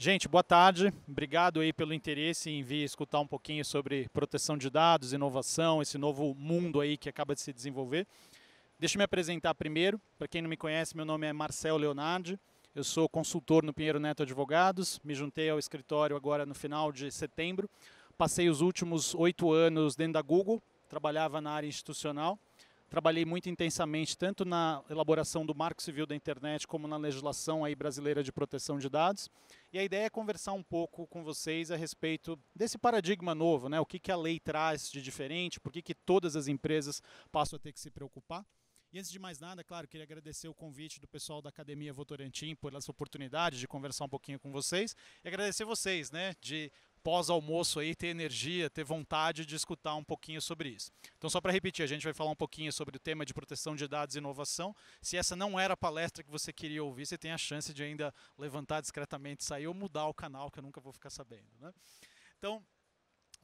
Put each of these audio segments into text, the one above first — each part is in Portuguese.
Gente, boa tarde. Obrigado aí pelo interesse em vir escutar um pouquinho sobre proteção de dados, inovação, esse novo mundo aí que acaba de se desenvolver. Deixa eu me apresentar primeiro. Para quem não me conhece, meu nome é Marcel Leonardi. Eu sou consultor no Pinheiro Neto Advogados. Me juntei ao escritório agora no final de setembro. Passei os últimos oito anos dentro da Google. Trabalhava na área institucional Trabalhei muito intensamente tanto na elaboração do Marco Civil da Internet como na legislação aí brasileira de proteção de dados. E a ideia é conversar um pouco com vocês a respeito desse paradigma novo, né? O que, que a lei traz de diferente, por que, que todas as empresas passam a ter que se preocupar. E antes de mais nada, claro, queria agradecer o convite do pessoal da Academia Votorantim por essa oportunidade de conversar um pouquinho com vocês e agradecer vocês, né, de pós-almoço aí ter energia, ter vontade de escutar um pouquinho sobre isso. Então, só para repetir, a gente vai falar um pouquinho sobre o tema de proteção de dados e inovação. Se essa não era a palestra que você queria ouvir, você tem a chance de ainda levantar discretamente, sair ou mudar o canal, que eu nunca vou ficar sabendo. Né? Então,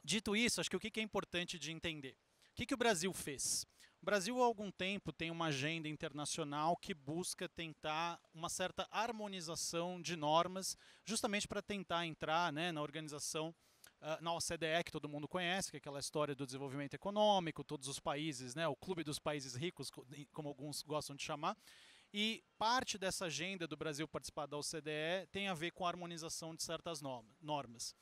dito isso, acho que o que é importante de entender? O que, que o Brasil fez? O Brasil há algum tempo tem uma agenda internacional que busca tentar uma certa harmonização de normas, justamente para tentar entrar né, na organização ah, na OCDE, que todo mundo conhece, que é aquela história do desenvolvimento econômico, todos os países, né, o clube dos países ricos, como alguns gostam de chamar. E parte dessa agenda do Brasil participar da OCDE tem a ver com a harmonização de certas normas.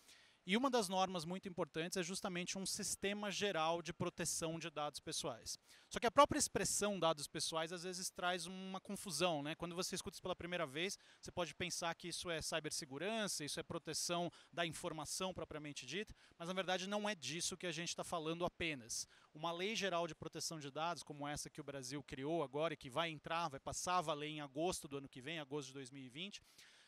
E uma das normas muito importantes é justamente um sistema geral de proteção de dados pessoais. Só que a própria expressão dados pessoais às vezes traz uma confusão, né? Quando você escuta isso pela primeira vez, você pode pensar que isso é cibersegurança, isso é proteção da informação propriamente dita, mas na verdade não é disso que a gente está falando apenas. Uma lei geral de proteção de dados, como essa que o Brasil criou agora e que vai entrar, vai passar a valer em agosto do ano que vem, agosto de 2020,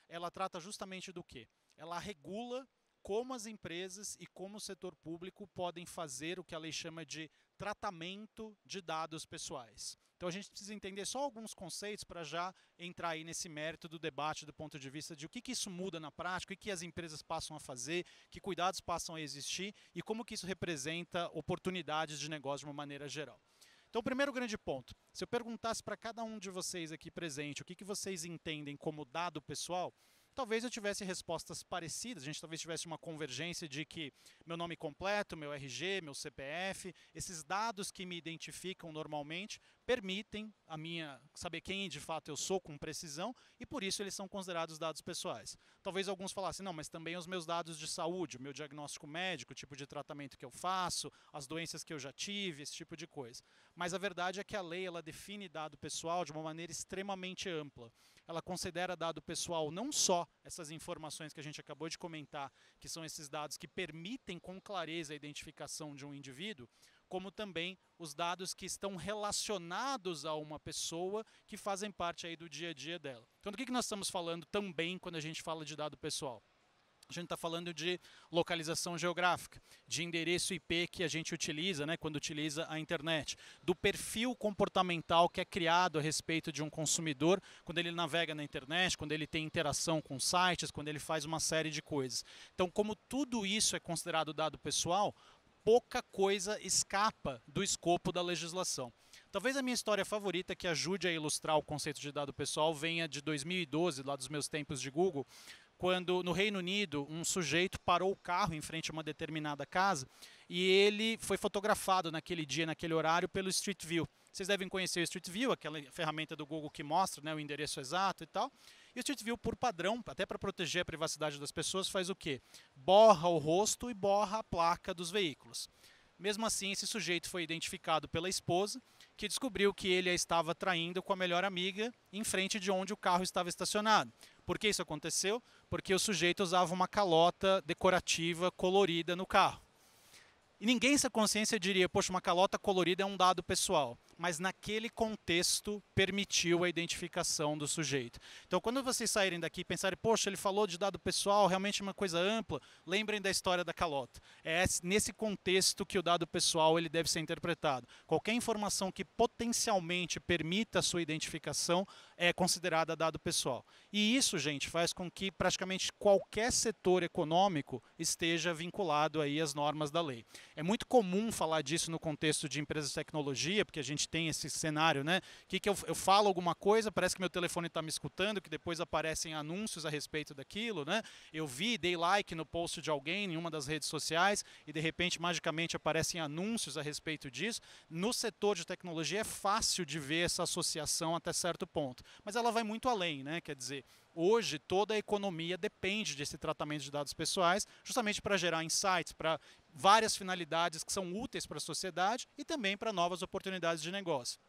ela trata justamente do quê? Ela regula como as empresas e como o setor público podem fazer o que a lei chama de tratamento de dados pessoais. Então a gente precisa entender só alguns conceitos para já entrar aí nesse mérito do debate do ponto de vista de o que, que isso muda na prática, o que, as empresas passam a fazer, que cuidados passam a existir e como que isso representa oportunidades de negócio de uma maneira geral. Então, o primeiro grande ponto: se eu perguntasse para cada um de vocês aqui presente o que, que vocês entendem como dado pessoal, talvez eu tivesse respostas parecidas, a gente talvez tivesse uma convergência de que meu nome completo, meu RG, meu CPF, esses dados que me identificam normalmente permitem a minha saber quem de fato eu sou com precisão e por isso eles são considerados dados pessoais. Talvez alguns falassem, não, mas também os meus dados de saúde, o meu diagnóstico médico, o tipo de tratamento que eu faço, as doenças que eu já tive, esse tipo de coisa. Mas a verdade é que a lei ela define dado pessoal de uma maneira extremamente ampla ela considera dado pessoal não só essas informações que a gente acabou de comentar, que são esses dados que permitem com clareza a identificação de um indivíduo, como também os dados que estão relacionados a uma pessoa que fazem parte aí do dia a dia dela. Então, do que, que nós estamos falando também quando a gente fala de dado pessoal? A gente está falando de localização geográfica, de endereço IP que a gente utiliza, né, quando utiliza a internet, do perfil comportamental que é criado a respeito de um consumidor quando ele navega na internet, quando ele tem interação com sites, quando ele faz uma série de coisas. Então, como tudo isso é considerado dado pessoal, pouca coisa escapa do escopo da legislação. Talvez a minha história favorita que ajude a ilustrar o conceito de dado pessoal venha de 2012, lá dos meus tempos de Google, quando no Reino Unido um sujeito parou o carro em frente a uma determinada casa e ele foi fotografado naquele dia, naquele horário, pelo Street View. Vocês devem conhecer o Street View, aquela ferramenta do Google que mostra né, o endereço exato e tal. E o Street View, por padrão, até para proteger a privacidade das pessoas, faz o quê? Borra o rosto e borra a placa dos veículos. Mesmo assim, esse sujeito foi identificado pela esposa, que descobriu que ele a estava traindo com a melhor amiga em frente de onde o carro estava estacionado. Por que isso aconteceu? Porque o sujeito usava uma calota decorativa colorida no carro. E ninguém nessa consciência diria, poxa, uma calota colorida é um dado pessoal mas naquele contexto permitiu a identificação do sujeito. Então, quando vocês saírem daqui e pensarem, poxa, ele falou de dado pessoal, realmente é uma coisa ampla, lembrem da história da calota. É nesse contexto que o dado pessoal ele deve ser interpretado. Qualquer informação que potencialmente permita a sua identificação é considerada dado pessoal. E isso, gente, faz com que praticamente qualquer setor econômico esteja vinculado aí às normas da lei. É muito comum falar disso no contexto de empresas de tecnologia, porque a gente gente tem esse cenário, né? Que, que eu, eu falo alguma coisa, parece que meu telefone está me escutando, que depois aparecem anúncios a respeito daquilo, né? Eu vi, dei like no post de alguém em uma das redes sociais e de repente, magicamente, aparecem anúncios a respeito disso. No setor de tecnologia é fácil de ver essa associação até certo ponto, mas ela vai muito além, né? Quer dizer, Hoje, toda a economia depende desse tratamento de dados pessoais, justamente para gerar insights, para várias finalidades que são úteis para a sociedade e também para novas oportunidades de negócio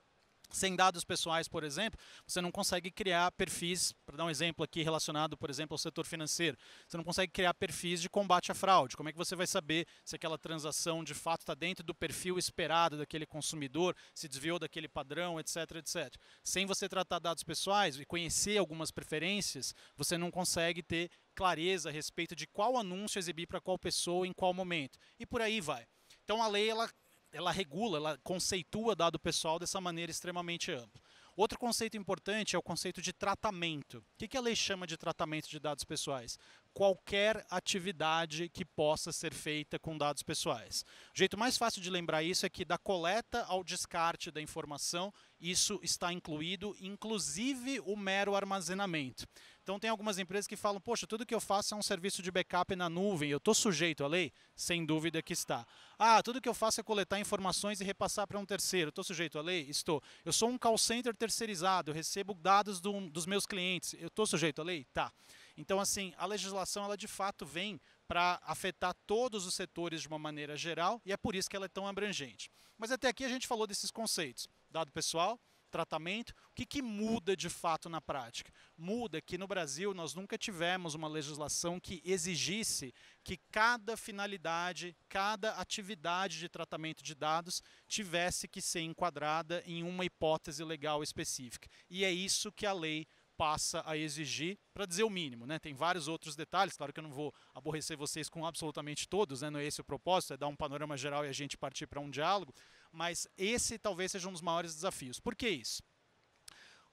sem dados pessoais, por exemplo, você não consegue criar perfis, para dar um exemplo aqui relacionado, por exemplo, ao setor financeiro, você não consegue criar perfis de combate à fraude. Como é que você vai saber se aquela transação de fato está dentro do perfil esperado daquele consumidor, se desviou daquele padrão, etc, etc. Sem você tratar dados pessoais e conhecer algumas preferências, você não consegue ter clareza a respeito de qual anúncio exibir para qual pessoa em qual momento. E por aí vai. Então a lei ela ela regula, ela conceitua dado pessoal dessa maneira extremamente ampla. Outro conceito importante é o conceito de tratamento. O que, a lei chama de tratamento de dados pessoais? Qualquer atividade que possa ser feita com dados pessoais. O jeito mais fácil de lembrar isso é que da coleta ao descarte da informação, isso está incluído, inclusive o mero armazenamento. Então tem algumas empresas que falam, poxa, tudo que eu faço é um serviço de backup na nuvem, eu estou sujeito à lei? Sem dúvida que está. Ah, tudo que eu faço é coletar informações e repassar para um terceiro, estou sujeito à lei? Estou. Eu sou um call center terceirizado, eu recebo dados do, dos meus clientes, eu estou sujeito à lei? Tá. Então, assim, a legislação, ela de fato vem para afetar todos os setores de uma maneira geral e é por isso que ela é tão abrangente. Mas até aqui a gente falou desses conceitos. Dado pessoal, tratamento. O que, que muda de fato na prática? Muda que no Brasil nós nunca tivemos uma legislação que exigisse que cada finalidade, cada atividade de tratamento de dados tivesse que ser enquadrada em uma hipótese legal específica. E é isso que a lei passa a exigir, para dizer o mínimo. Né? Tem vários outros detalhes, claro que eu não vou aborrecer vocês com absolutamente todos, né? não é esse o propósito, é dar um panorama geral e a gente partir para um diálogo, mas esse talvez seja um dos maiores desafios. Por que isso?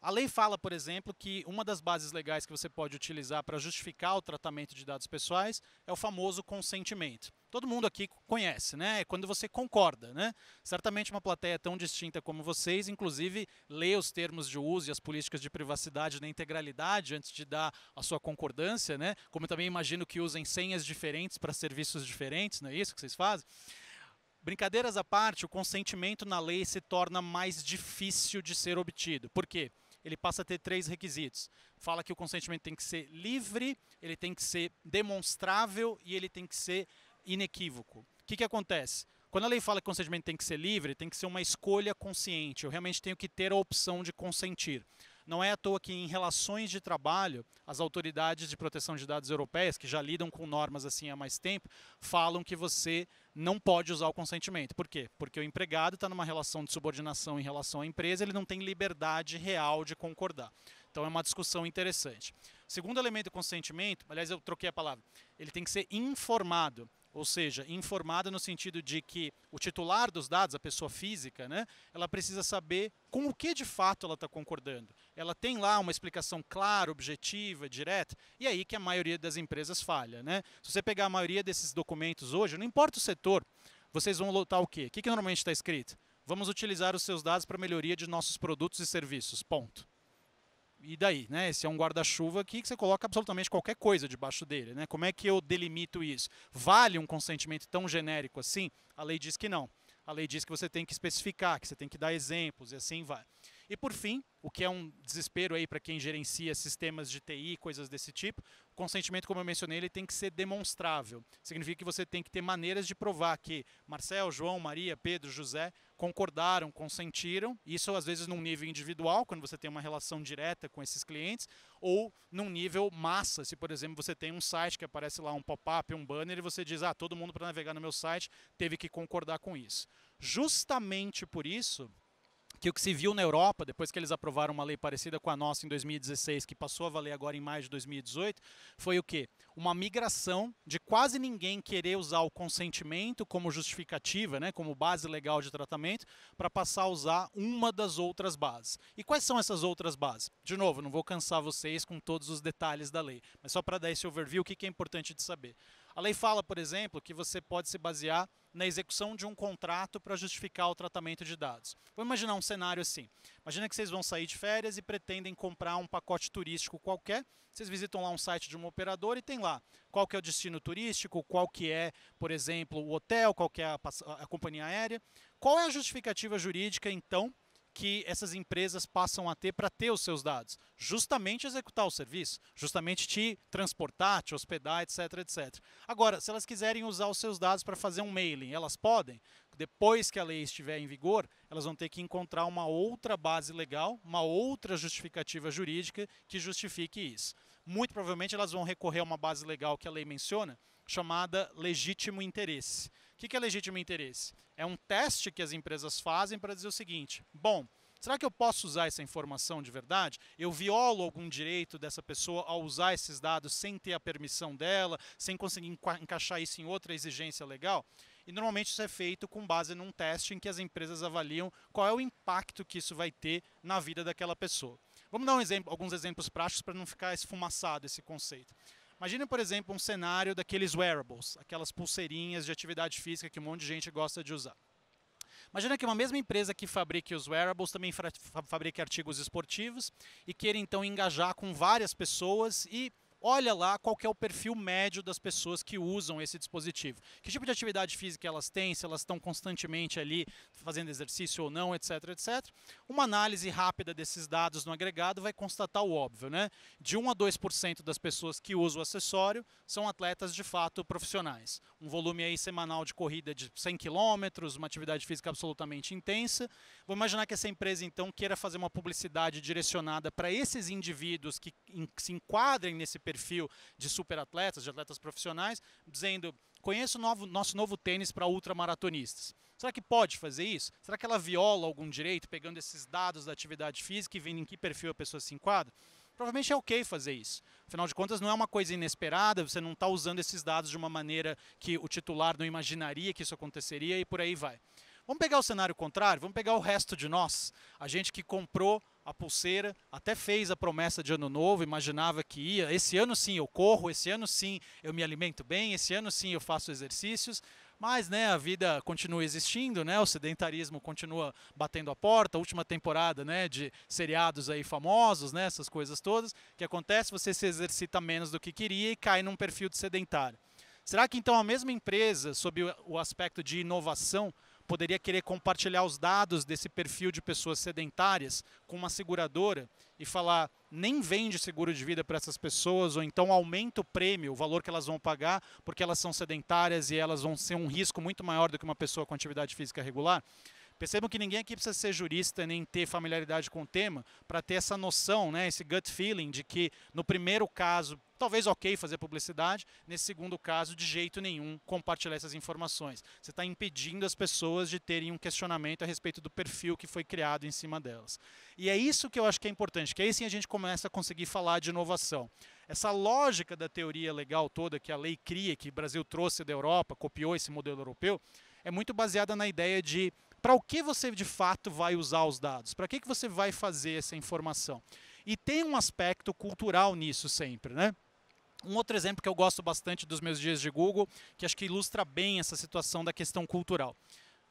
A lei fala, por exemplo, que uma das bases legais que você pode utilizar para justificar o tratamento de dados pessoais é o famoso consentimento. Todo mundo aqui conhece, né? É quando você concorda, né? Certamente uma plateia tão distinta como vocês, inclusive, lê os termos de uso e as políticas de privacidade na integralidade antes de dar a sua concordância, né? Como também imagino que usem senhas diferentes para serviços diferentes, não é isso que vocês fazem? Brincadeiras à parte, o consentimento na lei se torna mais difícil de ser obtido. Por quê? Ele passa a ter três requisitos. Fala que o consentimento tem que ser livre, ele tem que ser demonstrável e ele tem que ser inequívoco. O que, que acontece? Quando a lei fala que o consentimento tem que ser livre, tem que ser uma escolha consciente. Eu realmente tenho que ter a opção de consentir. Não é à toa que em relações de trabalho, as autoridades de proteção de dados europeias, que já lidam com normas assim há mais tempo, falam que você não pode usar o consentimento. Por quê? Porque o empregado está numa relação de subordinação em relação à empresa, ele não tem liberdade real de concordar. Então é uma discussão interessante. Segundo elemento do consentimento, aliás, eu troquei a palavra, ele tem que ser informado ou seja, informada no sentido de que o titular dos dados, a pessoa física, né, ela precisa saber com o que de fato ela está concordando. Ela tem lá uma explicação clara, objetiva, direta, e é aí que a maioria das empresas falha. Né? Se você pegar a maioria desses documentos hoje, não importa o setor, vocês vão lotar o quê? O que, que normalmente está escrito? Vamos utilizar os seus dados para melhoria de nossos produtos e serviços. Ponto e daí, né? Esse é um guarda-chuva aqui que você coloca absolutamente qualquer coisa debaixo dele, né? Como é que eu delimito isso? Vale um consentimento tão genérico assim? A lei diz que não. A lei diz que você tem que especificar, que você tem que dar exemplos e assim vai. E por fim, o que é um desespero aí para quem gerencia sistemas de TI, coisas desse tipo, o consentimento, como eu mencionei, ele tem que ser demonstrável. Significa que você tem que ter maneiras de provar que Marcel, João, Maria, Pedro, José concordaram, consentiram. Isso às vezes num nível individual, quando você tem uma relação direta com esses clientes, ou num nível massa, se por exemplo você tem um site que aparece lá um pop-up, um banner e você diz: "Ah, todo mundo para navegar no meu site teve que concordar com isso". Justamente por isso, que o que se viu na Europa, depois que eles aprovaram uma lei parecida com a nossa em 2016, que passou a valer agora em maio de 2018, foi o quê? Uma migração de quase ninguém querer usar o consentimento como justificativa, né, como base legal de tratamento, para passar a usar uma das outras bases. E quais são essas outras bases? De novo, não vou cansar vocês com todos os detalhes da lei, mas só para dar esse overview, o que é importante de saber. A lei fala, por exemplo, que você pode se basear na execução de um contrato para justificar o tratamento de dados. Vou imaginar um cenário assim. Imagina que vocês vão sair de férias e pretendem comprar um pacote turístico qualquer. Vocês visitam lá um site de um operador e tem lá qual que é o destino turístico, qual que é, por exemplo, o hotel, qual que é a, a companhia aérea. Qual é a justificativa jurídica, então, que essas empresas passam a ter para ter os seus dados? Justamente executar o serviço, justamente te transportar, te hospedar, etc, etc. Agora, se elas quiserem usar os seus dados para fazer um mailing, elas podem? Depois que a lei estiver em vigor, elas vão ter que encontrar uma outra base legal, uma outra justificativa jurídica que justifique isso. Muito provavelmente elas vão recorrer a uma base legal que a lei menciona, chamada legítimo interesse o que é legítimo interesse? É um teste que as empresas fazem para dizer o seguinte: bom, será que eu posso usar essa informação de verdade? Eu violo algum direito dessa pessoa ao usar esses dados sem ter a permissão dela, sem conseguir encaixar isso em outra exigência legal? E normalmente isso é feito com base num teste em que as empresas avaliam qual é o impacto que isso vai ter na vida daquela pessoa. Vamos dar um exemplo, alguns exemplos práticos para não ficar esfumaçado esse conceito. Imagina, por exemplo, um cenário daqueles wearables, aquelas pulseirinhas de atividade física que um monte de gente gosta de usar. Imagina que uma mesma empresa que fabrique os wearables também fabrique artigos esportivos e queira então engajar com várias pessoas e olha lá qual é o perfil médio das pessoas que usam esse dispositivo. Que tipo de atividade física elas têm, se elas estão constantemente ali fazendo exercício ou não, etc, etc. Uma análise rápida desses dados no agregado vai constatar o óbvio, né? De 1 a 2% das pessoas que usam o acessório são atletas de fato profissionais. Um volume aí semanal de corrida de 100 quilômetros, uma atividade física absolutamente intensa. Vou imaginar que essa empresa então queira fazer uma publicidade direcionada para esses indivíduos que se enquadrem nesse perfil perfil de superatletas, de atletas profissionais, dizendo: conheço novo, nosso novo tênis para ultramaratonistas. Será que pode fazer isso? Será que ela viola algum direito pegando esses dados da atividade física e vendo em que perfil a pessoa se enquadra? Provavelmente é ok fazer isso. Afinal de contas, não é uma coisa inesperada, você não está usando esses dados de uma maneira que o titular não imaginaria que isso aconteceria e por aí vai. Vamos pegar o cenário contrário, vamos pegar o resto de nós, a gente que comprou a pulseira, até fez a promessa de ano novo, imaginava que ia. Esse ano sim eu corro, esse ano sim eu me alimento bem, esse ano sim eu faço exercícios. Mas né, a vida continua existindo, né? O sedentarismo continua batendo a porta, a última temporada, né, de seriados aí famosos, né, essas coisas todas. O que acontece? Você se exercita menos do que queria e cai num perfil de sedentário. Será que então a mesma empresa, sob o aspecto de inovação, poderia querer compartilhar os dados desse perfil de pessoas sedentárias com uma seguradora e falar nem vende seguro de vida para essas pessoas ou então aumenta o prêmio, o valor que elas vão pagar, porque elas são sedentárias e elas vão ser um risco muito maior do que uma pessoa com atividade física regular. Percebam que ninguém aqui precisa ser jurista nem ter familiaridade com o tema para ter essa noção, né, esse gut feeling de que no primeiro caso talvez ok fazer publicidade. Nesse segundo caso, de jeito nenhum compartilhar essas informações. Você está impedindo as pessoas de terem um questionamento a respeito do perfil que foi criado em cima delas. E é isso que eu acho que é importante, que aí sim a gente começa a conseguir falar de inovação. Essa lógica da teoria legal toda que a lei cria, que o Brasil trouxe da Europa, copiou esse modelo europeu, é muito baseada na ideia de para o que você de fato vai usar os dados, para que, que você vai fazer essa informação. E tem um aspecto cultural nisso sempre, né? Um outro exemplo que eu gosto bastante dos meus dias de Google, que acho que ilustra bem essa situação da questão cultural.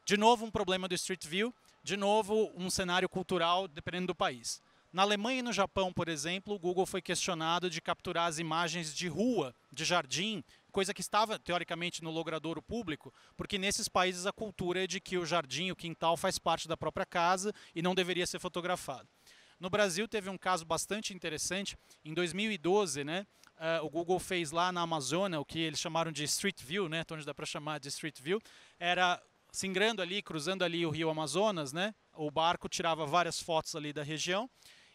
De novo, um problema do Street View, de novo, um cenário cultural dependendo do país. Na Alemanha e no Japão, por exemplo, o Google foi questionado de capturar as imagens de rua, de jardim, coisa que estava teoricamente no logradouro público, porque nesses países a cultura é de que o jardim, o quintal faz parte da própria casa e não deveria ser fotografado. No Brasil teve um caso bastante interessante, em 2012, né? uh, o Google fez lá na Amazônia, o que eles chamaram de Street View, né? Então, onde dá para chamar de Street View, era singrando ali, cruzando ali o rio Amazonas, né? O barco tirava várias fotos ali da região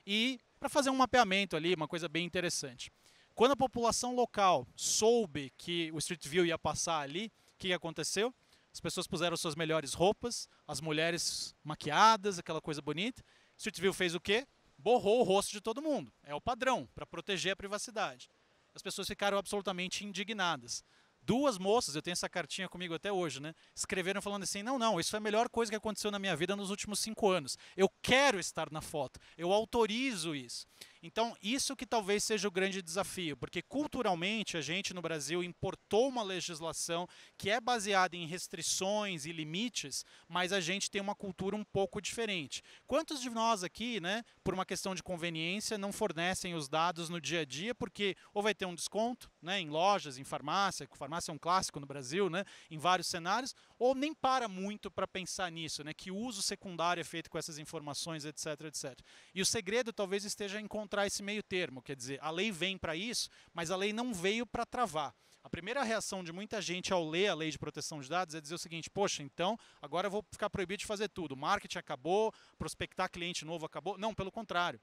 e para fazer um mapeamento ali, uma coisa bem interessante. Quando a população local soube que o Street View ia passar ali, o que aconteceu? As pessoas puseram suas melhores roupas, as mulheres maquiadas, aquela coisa bonita. Street View fez o quê? Borrou o rosto de todo mundo. É o padrão, para proteger a privacidade as pessoas ficaram absolutamente indignadas. Duas moças, eu tenho essa cartinha comigo até hoje, né? Escreveram falando assim: não, não, isso é a melhor coisa que aconteceu na minha vida nos últimos cinco anos. Eu quero estar na foto, eu autorizo isso. Então, isso que talvez seja o grande desafio, porque culturalmente a gente no Brasil importou uma legislação que é baseada em restrições e limites, mas a gente tem uma cultura um pouco diferente. Quantos de nós aqui, né, por uma questão de conveniência, não fornecem os dados no dia a dia porque ou vai ter um desconto, né, em lojas, em farmácia, farmácia é um clássico no Brasil, né, em vários cenários, ou nem para muito para pensar nisso, né? Que uso secundário é feito com essas informações, etc, etc. E o segredo talvez esteja em encontrar esse meio termo, quer dizer, a lei vem para isso, mas a lei não veio para travar. A primeira reação de muita gente ao ler a lei de proteção de dados é dizer o seguinte: poxa, então agora eu vou ficar proibido de fazer tudo. Marketing acabou, prospectar cliente novo acabou. Não, pelo contrário.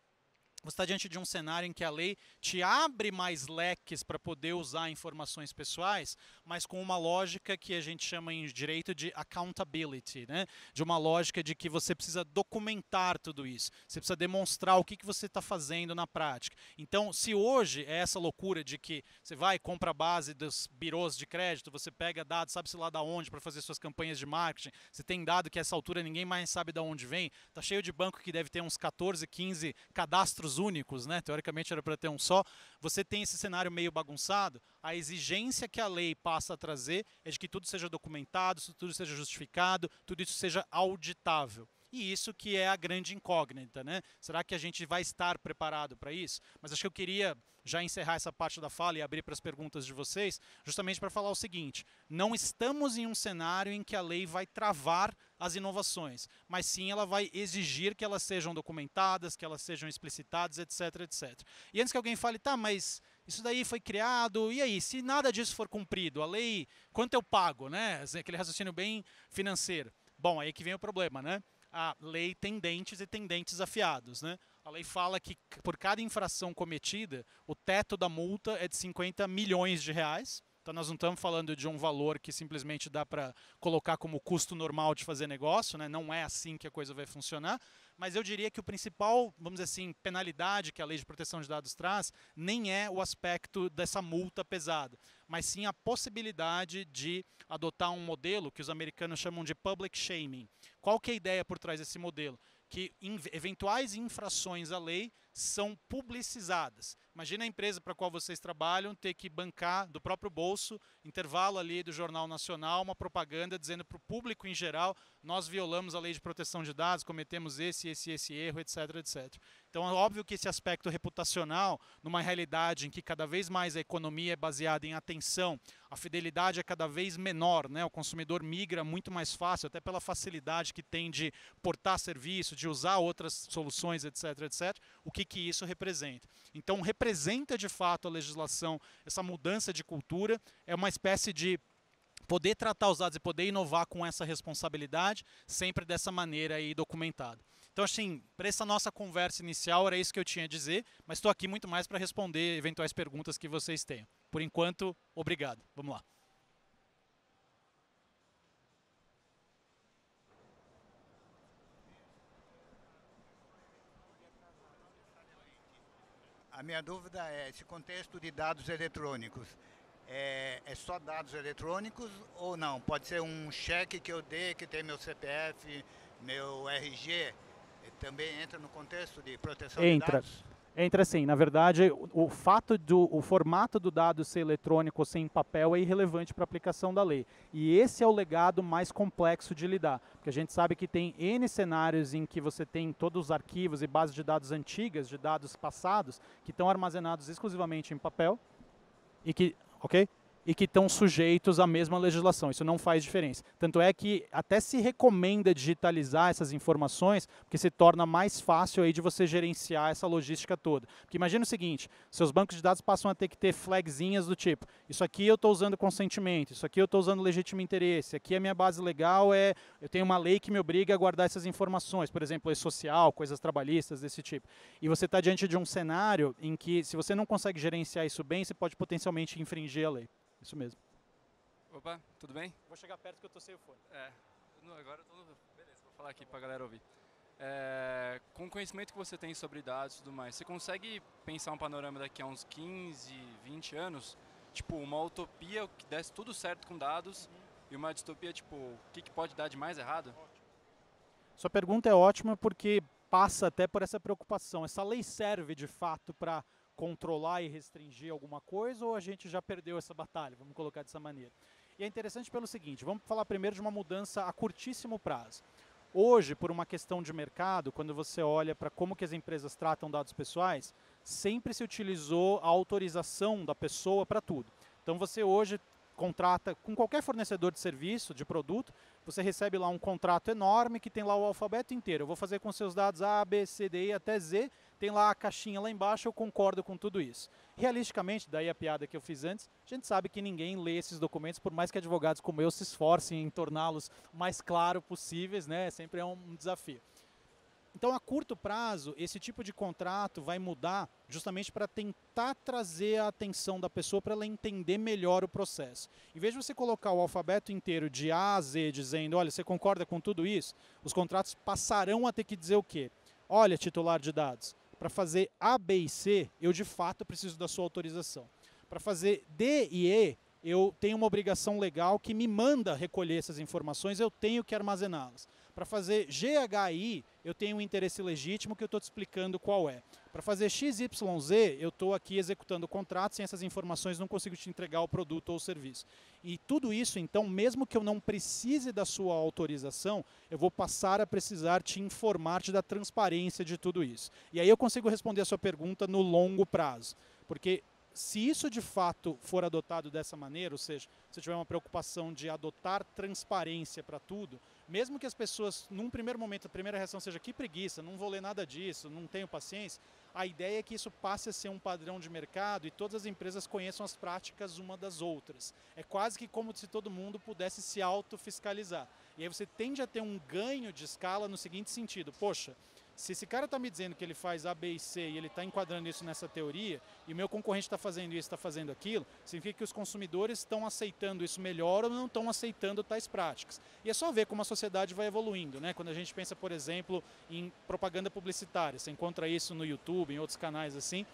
Você está diante de um cenário em que a lei te abre mais leques para poder usar informações pessoais, mas com uma lógica que a gente chama em direito de accountability, né? de uma lógica de que você precisa documentar tudo isso, você precisa demonstrar o que, que você está fazendo na prática. Então, se hoje é essa loucura de que você vai, compra a base dos birôs de crédito, você pega dados, sabe-se lá da onde, para fazer suas campanhas de marketing, você tem dado que a essa altura ninguém mais sabe de onde vem, tá cheio de banco que deve ter uns 14, 15 cadastros únicos, né? Teoricamente era para ter um só. Você tem esse cenário meio bagunçado. A exigência que a lei passa a trazer é de que tudo seja documentado, tudo seja justificado, tudo isso seja auditável. E isso que é a grande incógnita, né? Será que a gente vai estar preparado para isso? Mas acho que eu queria já encerrar essa parte da fala e abrir para as perguntas de vocês, justamente para falar o seguinte: não estamos em um cenário em que a lei vai travar as inovações, mas sim ela vai exigir que elas sejam documentadas, que elas sejam explicitadas, etc, etc. E antes que alguém fale, tá, mas isso daí foi criado, e aí, se nada disso for cumprido, a lei, quanto eu pago, né? Assim, aquele raciocínio bem financeiro. Bom, aí que vem o problema, né? a lei tem dentes e tem dentes afiados, né? A lei fala que por cada infração cometida, o teto da multa é de 50 milhões de reais. Então nós não estamos falando de um valor que simplesmente dá para colocar como custo normal de fazer negócio, né? Não é assim que a coisa vai funcionar mas eu diria que o principal, vamos dizer assim, penalidade que a lei de proteção de dados traz nem é o aspecto dessa multa pesada, mas sim a possibilidade de adotar um modelo que os americanos chamam de public shaming. Qual que é a ideia por trás desse modelo? Que eventuais infrações à lei são publicizadas. Imagina a empresa para a qual vocês trabalham ter que bancar do próprio bolso, intervalo ali do Jornal Nacional, uma propaganda dizendo para o público em geral: nós violamos a lei de proteção de dados, cometemos esse, esse, esse erro, etc, etc. Então é óbvio que esse aspecto reputacional, numa realidade em que cada vez mais a economia é baseada em atenção, a fidelidade é cada vez menor, né? o consumidor migra muito mais fácil, até pela facilidade que tem de portar serviço, de usar outras soluções, etc, etc. O que que isso representa. Então, representa de fato a legislação, essa mudança de cultura, é uma espécie de poder tratar os dados e poder inovar com essa responsabilidade, sempre dessa maneira aí documentada. Então, assim, para essa nossa conversa inicial, era isso que eu tinha a dizer, mas estou aqui muito mais para responder eventuais perguntas que vocês tenham. Por enquanto, obrigado. Vamos lá. A minha dúvida é, esse contexto de dados eletrônicos, é, é, só dados eletrônicos ou não? Pode ser um cheque que eu dê, que tem meu CPF, meu RG, também entra no contexto de proteção entra. de dados? entra assim, na verdade, o, o fato do o formato do dado ser eletrônico ou ser em papel é irrelevante para a aplicação da lei. E esse é o legado mais complexo de lidar, porque a gente sabe que tem N cenários em que você tem todos os arquivos e bases de dados antigas, de dados passados, que estão armazenados exclusivamente em papel e que, OK? e que estão sujeitos à mesma legislação. Isso não faz diferença. Tanto é que até se recomenda digitalizar essas informações, porque se torna mais fácil aí de você gerenciar essa logística toda. Porque imagina o seguinte, seus bancos de dados passam a ter que ter flagzinhas do tipo, isso aqui eu estou usando consentimento, isso aqui eu estou usando legítimo interesse, aqui a minha base legal é, eu tenho uma lei que me obriga a guardar essas informações, por exemplo, lei social, coisas trabalhistas desse tipo. E você está diante de um cenário em que, se você não consegue gerenciar isso bem, você pode potencialmente infringir a lei. Isso mesmo. Opa, tudo bem? Vou chegar perto que eu tô sem o fone. É, não, agora eu tô no... Beleza, vou falar tá aqui tá pra galera ouvir. É, com o conhecimento que você tem sobre dados e tudo mais, você consegue pensar um panorama daqui a uns 15, 20 anos? Tipo, uma utopia que desse tudo certo com dados uhum. e uma distopia, tipo, o que, que pode dar de mais errado? Sua pergunta é ótima porque passa até por essa preocupação. Essa lei serve de fato para controlar e restringir alguma coisa ou a gente já perdeu essa batalha, vamos colocar dessa maneira. E é interessante pelo seguinte, vamos falar primeiro de uma mudança a curtíssimo prazo. Hoje, por uma questão de mercado, quando você olha para como que as empresas tratam dados pessoais, sempre se utilizou a autorização da pessoa para tudo. Então você hoje contrata com qualquer fornecedor de serviço, de produto, você recebe lá um contrato enorme que tem lá o alfabeto inteiro. Eu vou fazer com seus dados A, B, C, D, E até Z, tem lá a caixinha lá embaixo, eu concordo com tudo isso. Realisticamente, daí a piada que eu fiz antes, a gente sabe que ninguém lê esses documentos, por mais que advogados como eu se esforcem em torná-los mais claro possíveis, né? Sempre é um desafio. Então, a curto prazo, esse tipo de contrato vai mudar justamente para tentar trazer a atenção da pessoa para ela entender melhor o processo. Em vez de você colocar o alfabeto inteiro de A a Z dizendo, olha, você concorda com tudo isso? Os contratos passarão a ter que dizer o quê? Olha, titular de dados, para fazer A, B e C, eu de fato preciso da sua autorização. Para fazer D e E, eu tenho uma obrigação legal que me manda recolher essas informações, eu tenho que armazená-las. Para fazer GHI, eu tenho um interesse legítimo que eu estou te explicando qual é. Para fazer XYZ, eu estou aqui executando o contrato, sem essas informações não consigo te entregar o produto ou o serviço. E tudo isso, então, mesmo que eu não precise da sua autorização, eu vou passar a precisar te informar, te dar transparência de tudo isso. E aí eu consigo responder a sua pergunta no longo prazo. Porque se isso de fato for adotado dessa maneira, ou seja, se tiver uma preocupação de adotar transparência para tudo, mesmo que as pessoas, num primeiro momento, a primeira reação seja que preguiça, não vou ler nada disso, não tenho paciência, a ideia é que isso passe a ser um padrão de mercado e todas as empresas conheçam as práticas uma das outras. É quase que como se todo mundo pudesse se autofiscalizar. E aí você tende a ter um ganho de escala no seguinte sentido: poxa, se esse cara está me dizendo que ele faz A, B e C e ele está enquadrando isso nessa teoria, e o meu concorrente está fazendo isso, está fazendo aquilo, significa que os consumidores estão aceitando isso melhor ou não estão aceitando tais práticas. E é só ver como a sociedade vai evoluindo. Né? Quando a gente pensa, por exemplo, em propaganda publicitária, você encontra isso no YouTube, em outros canais assim,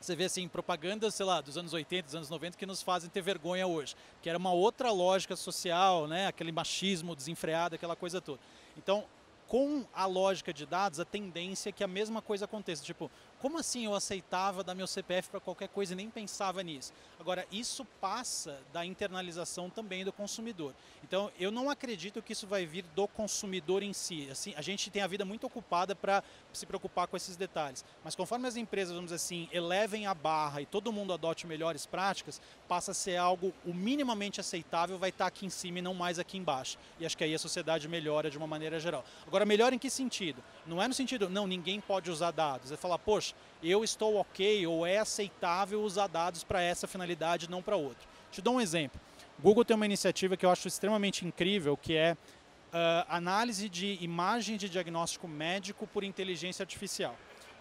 você vê assim, propaganda sei lá, dos anos 80, dos anos 90 que nos fazem ter vergonha hoje, que era uma outra lógica social, né, aquele machismo desenfreado, aquela coisa toda. Então, com a lógica de dados, a tendência é que a mesma coisa aconteça. Tipo, como assim eu aceitava dar meu CPF para qualquer coisa e nem pensava nisso? Agora, isso passa da internalização também do consumidor. Então, eu não acredito que isso vai vir do consumidor em si. Assim, a gente tem a vida muito ocupada para se preocupar com esses detalhes. Mas conforme as empresas, vamos dizer assim, elevem a barra e todo mundo adote melhores práticas, passa a ser algo o minimamente aceitável, vai estar tá aqui em cima e não mais aqui embaixo. E acho que aí a sociedade melhora de uma maneira geral. Agora, melhora em que sentido? Não é no sentido, não, ninguém pode usar dados. É falar, poxa, eu estou ok ou é aceitável usar dados para essa finalidade, não para outra. Te dou um exemplo. Google tem uma iniciativa que eu acho extremamente incrível, que é uh, análise de imagem de diagnóstico médico por inteligência artificial.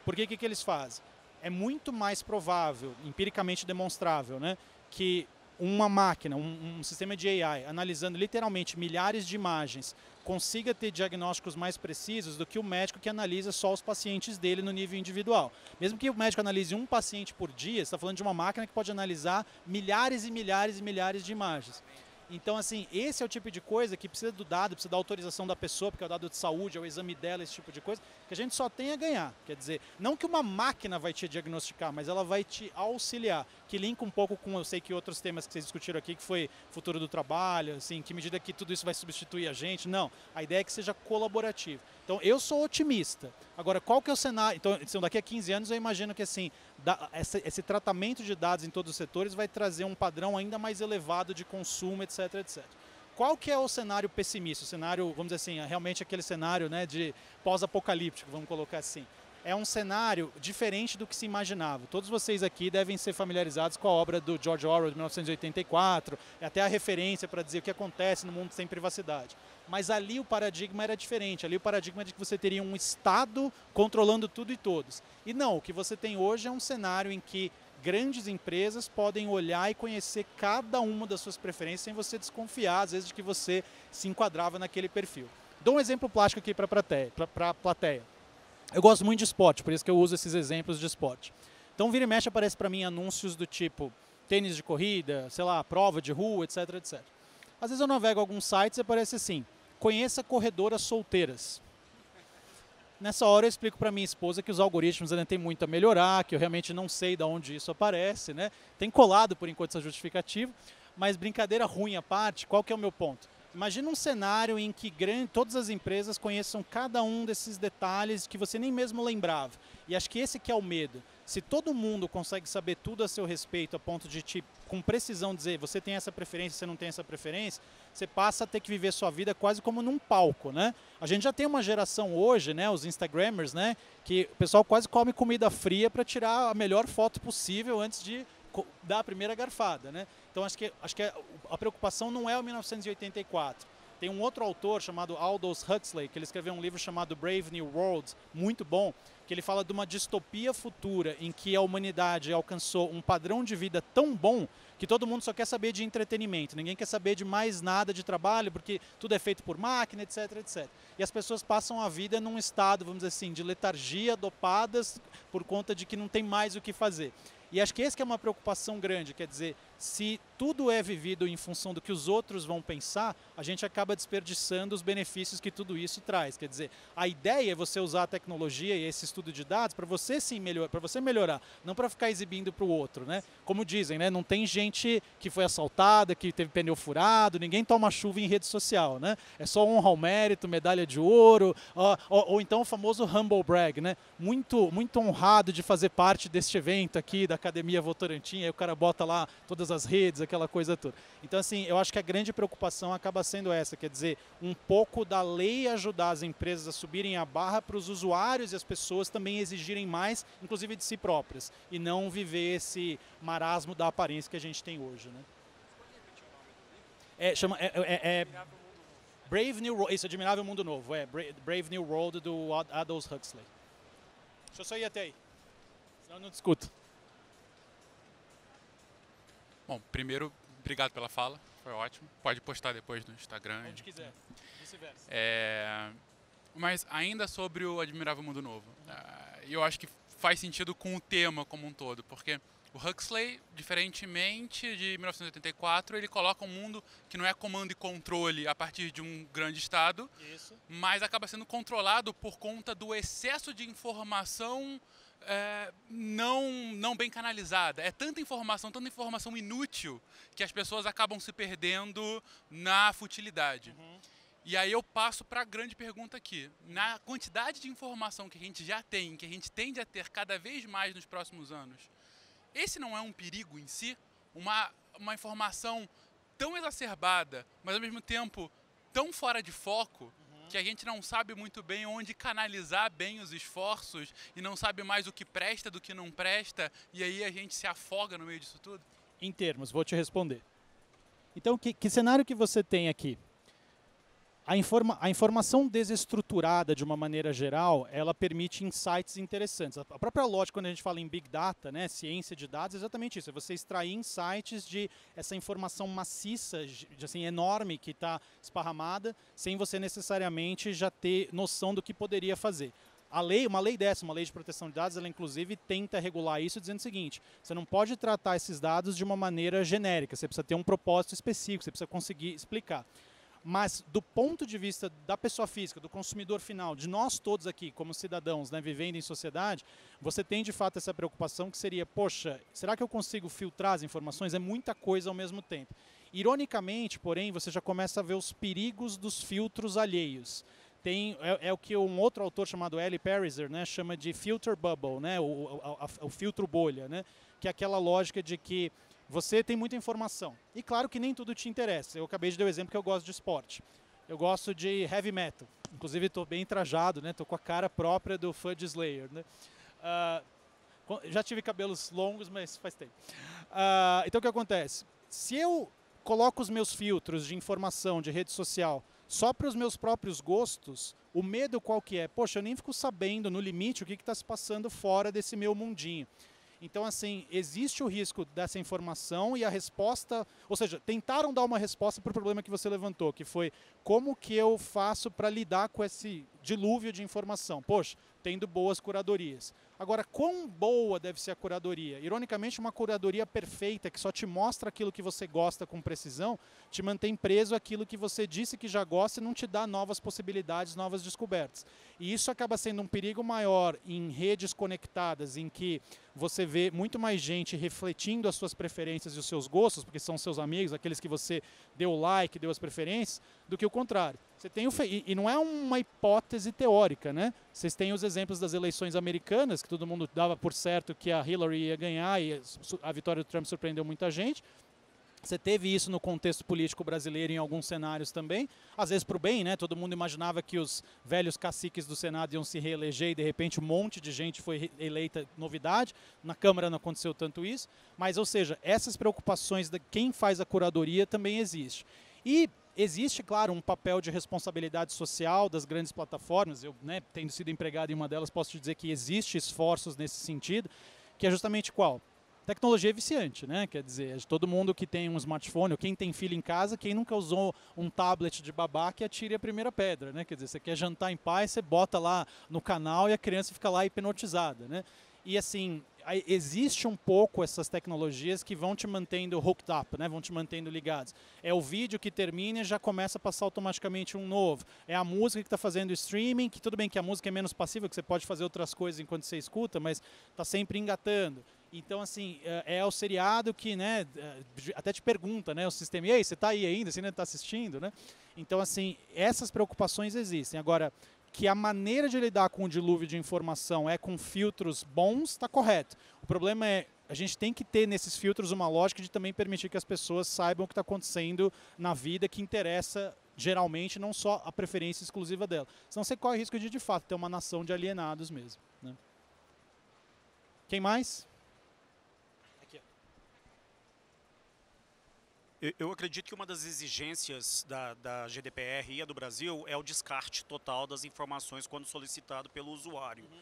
Por que, que eles fazem? É muito mais provável, empiricamente demonstrável, né, que uma máquina, um, um sistema de AI, analisando literalmente milhares de imagens, consiga ter diagnósticos mais precisos do que o médico que analisa só os pacientes dele no nível individual. Mesmo que o médico analise um paciente por dia, está falando de uma máquina que pode analisar milhares e milhares e milhares de imagens. Então, assim, esse é o tipo de coisa que precisa do dado, precisa da autorização da pessoa, porque é o dado de saúde, é o exame dela, esse tipo de coisa, que a gente só tem a ganhar. Quer dizer, não que uma máquina vai te diagnosticar, mas ela vai te auxiliar, que linka um pouco com, eu sei que outros temas que vocês discutiram aqui, que foi futuro do trabalho, assim, que medida que tudo isso vai substituir a gente. Não, a ideia é que seja colaborativo. Então, eu sou otimista. Agora, qual que é o cenário? Então, daqui a 15 anos, eu imagino que, assim, esse tratamento de dados em todos os setores vai trazer um padrão ainda mais elevado de consumo, etc, etc. Qual que é o cenário pessimista? O cenário, vamos dizer assim, é realmente aquele cenário né, de pós-apocalíptico, vamos colocar assim é um cenário diferente do que se imaginava. Todos vocês aqui devem ser familiarizados com a obra do George Orwell de 1984, é até a referência para dizer o que acontece no mundo sem privacidade. Mas ali o paradigma era diferente, ali o paradigma é de que você teria um Estado controlando tudo e todos. E não, o que você tem hoje é um cenário em que grandes empresas podem olhar e conhecer cada uma das suas preferências sem você desconfiar, às vezes, de que você se enquadrava naquele perfil. Dou um exemplo plástico aqui para a plateia. Eu gosto muito de spot, por isso que eu uso esses exemplos de spot. Então, vira e mexe aparece para mim anúncios do tipo tênis de corrida, sei lá, prova de rua, etc, etc. Às vezes eu navego alguns sites e aparece assim: conheça corredoras solteiras. Nessa hora eu explico para minha esposa que os algoritmos ainda têm muito a melhorar, que eu realmente não sei de onde isso aparece, né? Tem colado por enquanto essa justificativa, mas brincadeira ruim à parte, qual que é o meu ponto? Imagina um cenário em que grande, todas as empresas conheçam cada um desses detalhes que você nem mesmo lembrava. E acho que esse que é o medo. Se todo mundo consegue saber tudo a seu respeito, a ponto de te, com precisão, dizer você tem essa preferência, você não tem essa preferência, você passa a ter que viver sua vida quase como num palco, né? A gente já tem uma geração hoje, né, os Instagrammers, né, que o pessoal quase come comida fria para tirar a melhor foto possível antes de dar a primeira garfada, né? Então acho que, acho que é, a preocupação não é o 1984. Tem um outro autor chamado Aldous Huxley, que ele escreveu um livro chamado Brave New World, muito bom, que ele fala de uma distopia futura em que a humanidade alcançou um padrão de vida tão bom que todo mundo só quer saber de entretenimento, ninguém quer saber de mais nada de trabalho, porque tudo é feito por máquina, etc, etc. E as pessoas passam a vida num estado, vamos dizer assim, de letargia, dopadas por conta de que não tem mais o que fazer. E acho que essa que é uma preocupação grande, quer dizer, se tudo é vivido em função do que os outros vão pensar, a gente acaba desperdiçando os benefícios que tudo isso traz. Quer dizer, a ideia é você usar a tecnologia e esse estudo de dados para você sim melhorar, para você melhorar, não para ficar exibindo para o outro, né? Como dizem, né? Não tem gente que foi assaltada, que teve pneu furado, ninguém toma chuva em rede social, né? É só honra ao mérito, medalha de ouro, ou, ou, então o famoso humble brag, né? Muito, muito honrado de fazer parte deste evento aqui da Academia Votorantim. Aí o cara bota lá todas as redes, aquela coisa toda. Então, assim, eu acho que a grande preocupação acaba sendo essa, quer dizer, um pouco da lei ajudar as empresas a subirem a barra para os usuários e as pessoas também exigirem mais, inclusive de si próprias, e não viver esse marasmo da aparência que a gente tem hoje, né? É, chama, é, é, é Brave New World, isso, Admirável Mundo Novo, é, Brave New World do Aldous Huxley. Deixa eu só ir até aí, senão eu não discuto. Bom, primeiro, obrigado pela fala, foi ótimo. Pode postar depois no Instagram. Onde quiser, vice-versa. É, mas ainda sobre o Admirável Mundo Novo. É, eu acho que faz sentido com o tema como um todo, porque o Huxley, diferentemente de 1984, ele coloca um mundo que não é comando e controle a partir de um grande Estado, Isso. mas acaba sendo controlado por conta do excesso de informação é, não, não bem canalizada. É tanta informação, tanta informação inútil, que as pessoas acabam se perdendo na futilidade. Uhum. E aí eu passo para a grande pergunta aqui. Na quantidade de informação que a gente já tem, que a gente tende a ter cada vez mais nos próximos anos, esse não é um perigo em si? Uma, uma informação tão exacerbada, mas ao mesmo tempo tão fora de foco, que a gente não sabe muito bem onde canalizar bem os esforços e não sabe mais o que presta do que não presta, e aí a gente se afoga no meio disso tudo? Em termos, vou te responder. Então, que, que cenário que você tem aqui? a, informa a informação desestruturada, de uma maneira geral, ela permite insights interessantes. A própria lógica, quando a gente fala em Big Data, né, ciência de dados, é exatamente isso. É você extrair insights de essa informação maciça, de, assim, enorme, que está esparramada, sem você necessariamente já ter noção do que poderia fazer. A lei, uma lei dessa, uma lei de proteção de dados, ela inclusive tenta regular isso dizendo o seguinte: você não pode tratar esses dados de uma maneira genérica, você precisa ter um propósito específico, você precisa conseguir explicar. Mas do ponto de vista da pessoa física, do consumidor final, de nós todos aqui como cidadãos, né, vivendo em sociedade, você tem de fato essa preocupação que seria, poxa, será que eu consigo filtrar as informações? É muita coisa ao mesmo tempo. Ironicamente, porém, você já começa a ver os perigos dos filtros alheios. Tem, é, é o que um outro autor chamado Ellie Pariser né, chama de filter bubble, né, o, a, o filtro bolha, né, que é aquela lógica de que você tem muita informação. E claro que nem tudo te interessa. Eu acabei de dar o um exemplo que eu gosto de esporte. Eu gosto de heavy metal. Inclusive estou bem trajado, né? Estou com a cara própria do Fudge Slayer, né? Uh, já tive cabelos longos, mas faz tempo. Uh, então o que acontece? Se eu coloco os meus filtros de informação, de rede social, só para os meus próprios gostos, o medo qual que é? Poxa, eu nem fico sabendo no limite o que está se passando fora desse meu mundinho. Então, assim, existe o risco dessa informação e a resposta, ou seja, tentaram dar uma resposta para o problema que você levantou, que foi como que eu faço para lidar com esse dilúvio de informação? Poxa, tendo boas curadorias. Agora, quão boa deve ser a curadoria? Ironicamente, uma curadoria perfeita que só te mostra aquilo que você gosta com precisão, te mantém preso aquilo que você disse que já gosta e não te dá novas possibilidades, novas descobertas. E isso acaba sendo um perigo maior em redes conectadas, em que você vê muito mais gente refletindo as suas preferências e os seus gostos, porque são seus amigos, aqueles que você deu like, deu as preferências, do que o contrário. Você tem o e, não é uma hipótese teórica, né? Vocês têm os exemplos das eleições americanas, que todo mundo dava por certo que a Hillary ia ganhar e a vitória do Trump surpreendeu muita gente. Você teve isso no contexto político brasileiro em alguns cenários também, às vezes para o bem, né? Todo mundo imaginava que os velhos caciques do Senado iam se reeleger e de repente um monte de gente foi eleita novidade. Na Câmara não aconteceu tanto isso, mas ou seja, essas preocupações de quem faz a curadoria também existe. E Existe, claro, um papel de responsabilidade social das grandes plataformas. Eu, né, tendo sido empregado em uma delas, posso te dizer que existe esforços nesse sentido, que é justamente qual? Tecnologia é viciante, né? Quer dizer, é todo mundo que tem um smartphone, ou quem tem filho em casa, quem nunca usou um tablet de babá, que atire a primeira pedra, né? Quer dizer, você quer jantar em paz, você bota lá no canal e a criança fica lá hipnotizada, né? E assim, existe um pouco essas tecnologias que vão te mantendo hooked up, né? vão te mantendo ligados. É o vídeo que termina e já começa a passar automaticamente um novo. É a música que está fazendo streaming, que tudo bem que a música é menos passiva, que você pode fazer outras coisas enquanto você escuta, mas está sempre engatando. Então, assim, é, é o seriado que, né, é, até te pergunta, né, o sistema, e aí, você está aí ainda, você ainda está assistindo, né? Então, assim, essas preocupações existem. Agora, que a maneira de lidar com o dilúvio de informação é com filtros bons, está correto. O problema é a gente tem que ter nesses filtros uma lógica de também permitir que as pessoas saibam o que está acontecendo na vida que interessa geralmente não só a preferência exclusiva dela. Senão você corre o risco de, de fato, ter uma nação de alienados mesmo. Né? Quem mais? Eu acredito que uma das exigências da, da, GDPR e a do Brasil é o descarte total das informações quando solicitado pelo usuário. Uhum.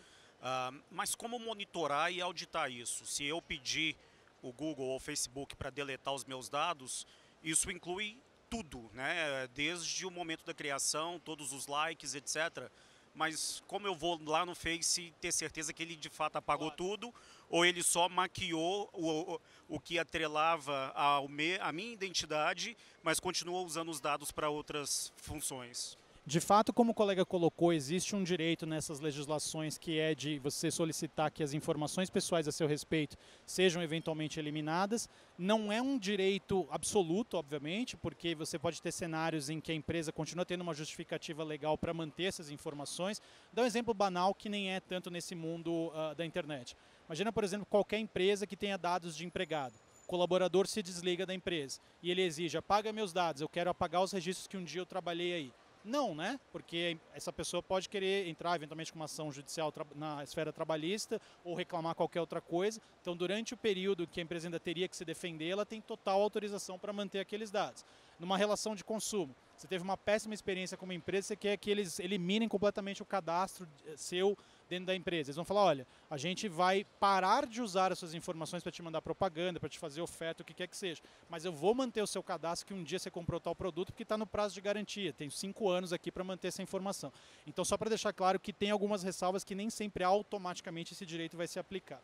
Uh, mas como monitorar e auditar isso? Se eu pedir o Google ou o Facebook para deletar os meus dados, isso inclui tudo, né? desde o momento da criação, todos os likes, etc mas como eu vou lá no Face ter certeza que ele de fato apagou claro. tudo, ou ele só maquiou o, o, o que atrelava ao me, a minha identidade, mas continua usando os dados para outras funções? De fato, como o colega colocou, existe um direito nessas legislações que é de você solicitar que as informações pessoais a seu respeito sejam eventualmente eliminadas. Não é um direito absoluto, obviamente, porque você pode ter cenários em que a empresa continua tendo uma justificativa legal para manter essas informações. Dá um exemplo banal que nem é tanto nesse mundo uh, da internet. Imagina, por exemplo, qualquer empresa que tenha dados de empregado colaborador se desliga da empresa e ele exige apaga meus dados, eu quero apagar os registros que um dia eu trabalhei aí. Não, né? Porque essa pessoa pode querer entrar eventualmente com uma ação judicial na esfera trabalhista ou reclamar qualquer outra coisa. Então, durante o período que a empresa ainda teria que se defender, ela tem total autorização para manter aqueles dados. Numa relação de consumo, você teve uma péssima experiência com uma empresa, você quer que eles eliminem completamente o cadastro eh, seu dentro da empresa. Eles vão falar, olha, a gente vai parar de usar essas informações para te mandar propaganda, para te fazer oferta, o que quer que seja. Mas eu vou manter o seu cadastro que um dia você comprou tal produto porque está no prazo de garantia. Tenho cinco anos aqui para manter essa informação. Então, só para deixar claro que tem algumas ressalvas que nem sempre automaticamente esse direito vai se aplicar.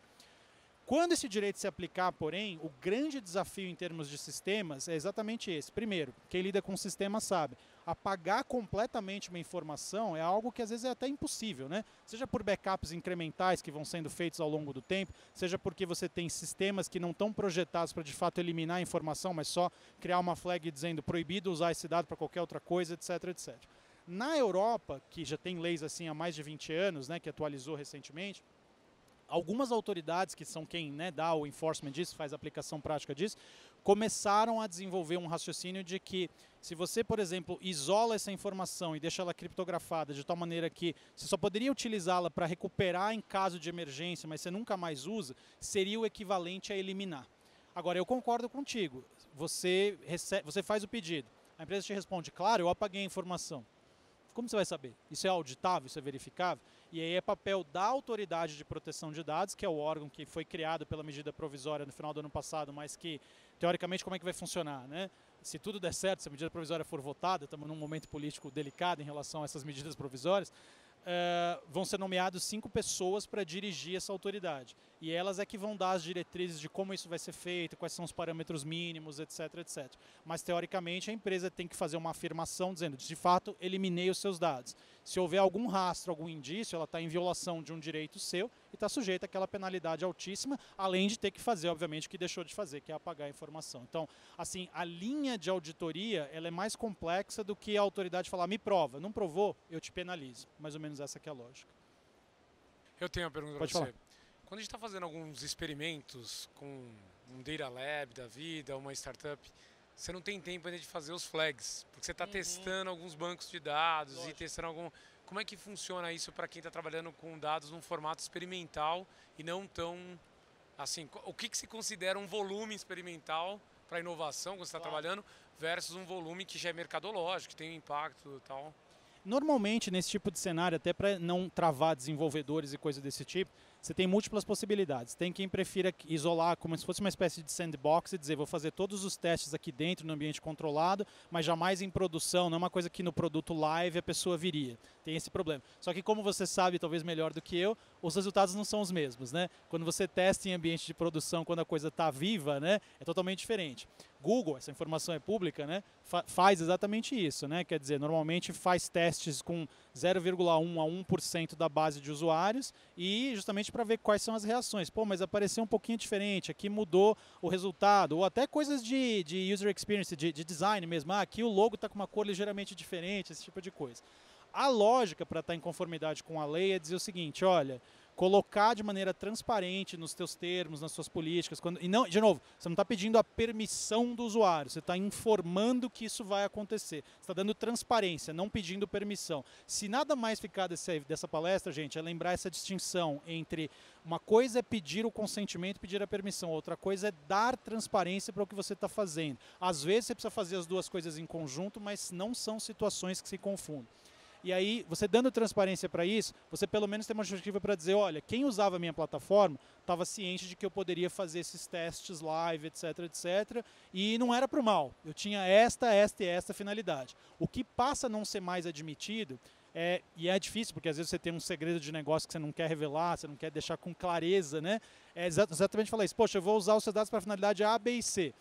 Quando esse direito se aplicar, porém, o grande desafio em termos de sistemas é exatamente esse. Primeiro, quem lida com sistemas sabe, apagar completamente uma informação é algo que às vezes é até impossível, né? Seja por backups incrementais que vão sendo feitos ao longo do tempo, seja porque você tem sistemas que não estão projetados para de fato eliminar a informação, mas só criar uma flag dizendo proibido usar esse dado para qualquer outra coisa, etc, etc. Na Europa, que já tem leis assim há mais de 20 anos, né, que atualizou recentemente, algumas autoridades, que são quem né, dá o enforcement disso, faz a aplicação prática disso, começaram a desenvolver um raciocínio de que se você, por exemplo, isola essa informação e deixa ela criptografada de tal maneira que você só poderia utilizá-la para recuperar em caso de emergência, mas você nunca mais usa, seria o equivalente a eliminar. Agora, eu concordo contigo. Você, recebe, você faz o pedido. A empresa te responde, claro, eu apaguei a informação. Como você vai saber? Isso é auditável? Isso é verificável? E aí é papel da Autoridade de Proteção de Dados, que é o órgão que foi criado pela medida provisória no final do ano passado, mas que, teoricamente, como é que vai funcionar, né? Se tudo der certo, se a medida provisória for votada, estamos num momento político delicado em relação a essas medidas provisórias, uh, vão ser nomeados cinco pessoas para dirigir essa autoridade e elas é que vão dar as diretrizes de como isso vai ser feito, quais são os parâmetros mínimos, etc, etc. Mas teoricamente a empresa tem que fazer uma afirmação dizendo, de fato, eliminei os seus dados. Se houver algum rastro, algum indício, ela está em violação de um direito seu e está sujeita àquela penalidade altíssima, além de ter que fazer, obviamente, o que deixou de fazer, que é apagar a informação. Então, assim, a linha de auditoria ela é mais complexa do que a autoridade falar, me prova, não provou, eu te penalizo. Mais ou menos essa é a lógica. Eu tenho uma pergunta para você. Falar. Quando a gente está fazendo alguns experimentos com um data lab da vida, uma startup, você não tem tempo ainda de fazer os flags, porque você está uhum. testando alguns bancos de dados Lógico. e testando algum. Como é que funciona isso para quem está trabalhando com dados num formato experimental e não tão assim? O que, que se considera um volume experimental para inovação quando você está claro. trabalhando versus um volume que já é mercadológico, que tem um impacto e tal? Normalmente nesse tipo de cenário, até para não travar desenvolvedores e coisas desse tipo, você tem múltiplas possibilidades. Tem quem prefira isolar como se fosse uma espécie de sandbox e dizer, vou fazer todos os testes aqui dentro, no ambiente controlado, mas jamais em produção, não é uma coisa que no produto live a pessoa viria. Tem esse problema. Só que como você sabe, talvez melhor do que eu, os resultados não são os mesmos, né? Quando você testa em ambiente de produção, quando a coisa está viva, né, é totalmente diferente. Google, essa informação é pública, né, fa faz exatamente isso. Né? Quer dizer, normalmente faz testes com 0,1 a 1% da base de usuários e justamente para ver quais são as reações. Pô, mas apareceu um pouquinho diferente, aqui mudou o resultado, ou até coisas de, de user experience, de, de design mesmo. Ah, aqui o logo está com uma cor ligeiramente diferente, esse tipo de coisa. A lógica para estar tá em conformidade com a lei é dizer o seguinte: olha, colocar de maneira transparente nos teus termos, nas suas políticas. Quando, e não, de novo, você não está pedindo a permissão do usuário, você está informando que isso vai acontecer. Você está dando transparência, não pedindo permissão. Se nada mais ficar desse, dessa palestra, gente, é lembrar essa distinção entre uma coisa é pedir o consentimento, pedir a permissão, outra coisa é dar transparência para o que você está fazendo. Às vezes você precisa fazer as duas coisas em conjunto, mas não são situações que se confundem. E aí, você dando transparência para isso, você pelo menos tem uma justificativa para dizer, olha, quem usava a minha plataforma estava ciente de que eu poderia fazer esses testes live, etc, etc, e não era para o mal. Eu tinha esta, esta e esta finalidade. O que passa a não ser mais admitido é, e é difícil, porque às vezes você tem um segredo de negócio que você não quer revelar, você não quer deixar com clareza, né? É exatamente falar isso, poxa, eu vou usar os seus dados para finalidade A, B e C.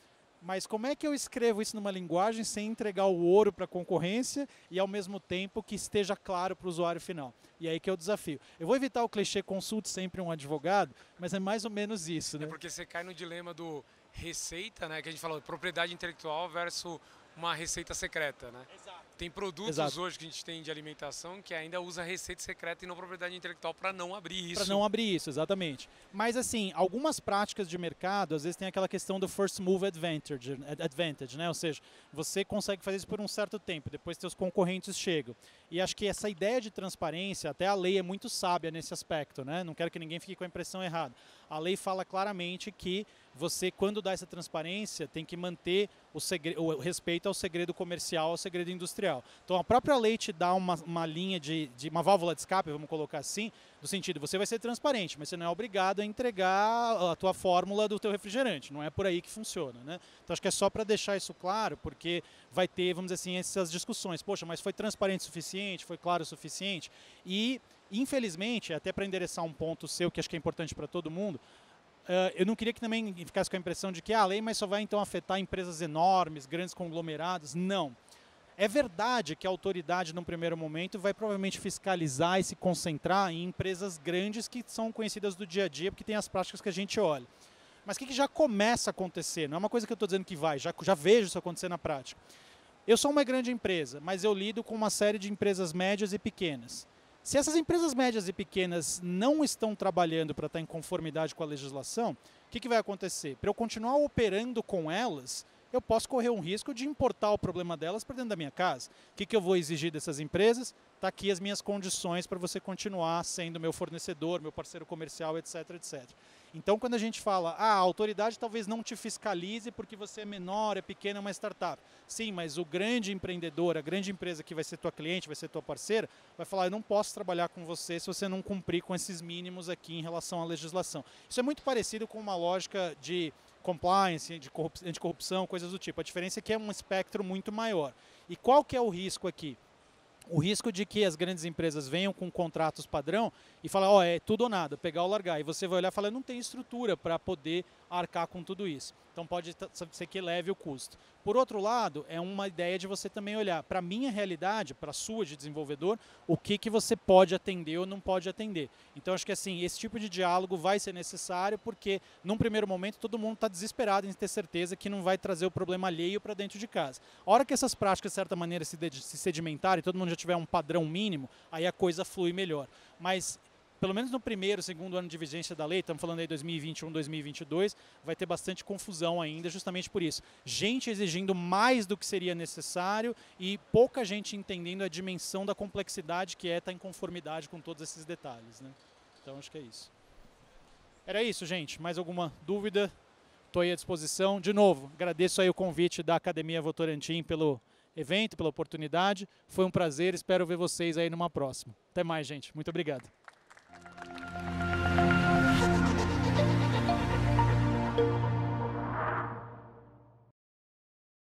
Mas como é que eu escrevo isso numa linguagem sem entregar o ouro para a concorrência e ao mesmo tempo que esteja claro para o usuário final? E é aí que é o desafio. Eu vou evitar o clichê consulte sempre um advogado, mas é mais ou menos isso, é né? É porque você cai no dilema do receita, né, que a gente falou, propriedade intelectual versus uma receita secreta, né? Exato. Tem produtos Exato. hoje que a gente tem de alimentação que ainda usa receita secreta e não propriedade intelectual para não abrir isso. Para não abrir isso, exatamente. Mas assim, algumas práticas de mercado, às vezes tem aquela questão do first move advantage, advantage, né? Ou seja, você consegue fazer isso por um certo tempo, depois seus concorrentes chegam. E acho que essa ideia de transparência, até a lei é muito sábia nesse aspecto, né? Não quero que ninguém fique com a impressão errada. A lei fala claramente que você, quando dá essa transparência, tem que manter o, segredo, o respeito ao segredo comercial, ao segredo industrial. Então, a própria lei te dá uma, uma linha de, de, uma válvula de escape, vamos colocar assim, no sentido, você vai ser transparente, mas você não é obrigado a entregar a tua fórmula do teu refrigerante. Não é por aí que funciona, né? Então, acho que é só para deixar isso claro, porque vai ter, vamos dizer assim, essas discussões. Poxa, mas foi transparente o suficiente? Foi claro o suficiente? E infelizmente, até para endereçar um ponto seu que acho que é importante para todo mundo, Uh, eu não queria que também ficasse com a impressão de que ah, a lei mas só vai então afetar empresas enormes, grandes conglomerados. Não. É verdade que a autoridade, num primeiro momento, vai provavelmente fiscalizar e se concentrar em empresas grandes que são conhecidas do dia a dia, porque tem as práticas que a gente olha. Mas o que, que, já começa a acontecer? Não é uma coisa que eu estou dizendo que vai, já, já vejo isso acontecer na prática. Eu sou uma grande empresa, mas eu lido com uma série de empresas médias e pequenas. Se essas empresas médias e pequenas não estão trabalhando para estar tá em conformidade com a legislação, o que, que vai acontecer? Para eu continuar operando com elas, eu posso correr um risco de importar o problema delas para dentro da minha casa. O que, que eu vou exigir dessas empresas? Está aqui as minhas condições para você continuar sendo meu fornecedor, meu parceiro comercial, etc, etc. Então, quando a gente fala, ah, a autoridade talvez não te fiscalize porque você é menor, é pequena, é uma startup. Sim, mas o grande empreendedor, a grande empresa que vai ser tua cliente, vai ser tua parceira, vai falar, eu não posso trabalhar com você se você não cumprir com esses mínimos aqui em relação à legislação. Isso é muito parecido com uma lógica de compliance, de anticorrupção, coisas do tipo. A diferença é que é um espectro muito maior. E qual que é o risco aqui? o risco de que as grandes empresas venham com contratos padrão e falar, ó, oh, é tudo ou nada, pegar ou largar. E você vai olhar e falar, não tem estrutura para poder arcar com tudo isso. Então pode ser que eleve o custo. Por outro lado, é uma ideia de você também olhar para a minha realidade, para a sua de desenvolvedor, o que, que você pode atender ou não pode atender. Então acho que assim, esse tipo de diálogo vai ser necessário porque num primeiro momento todo mundo está desesperado em ter certeza que não vai trazer o problema alheio para dentro de casa. A hora que essas práticas de certa maneira se sedimentarem, todo mundo já tiver um padrão mínimo, aí a coisa flui melhor. Mas pelo menos no primeiro, segundo ano de vigência da lei, estamos falando aí 2021, 2022, vai ter bastante confusão ainda, justamente por isso. Gente exigindo mais do que seria necessário e pouca gente entendendo a dimensão da complexidade que é estar em conformidade com todos esses detalhes. Né? Então, acho que é isso. Era isso, gente. Mais alguma dúvida? Estou aí à disposição. De novo, agradeço aí o convite da Academia Votorantim pelo evento, pela oportunidade. Foi um prazer, espero ver vocês aí numa próxima. Até mais, gente. Muito obrigado.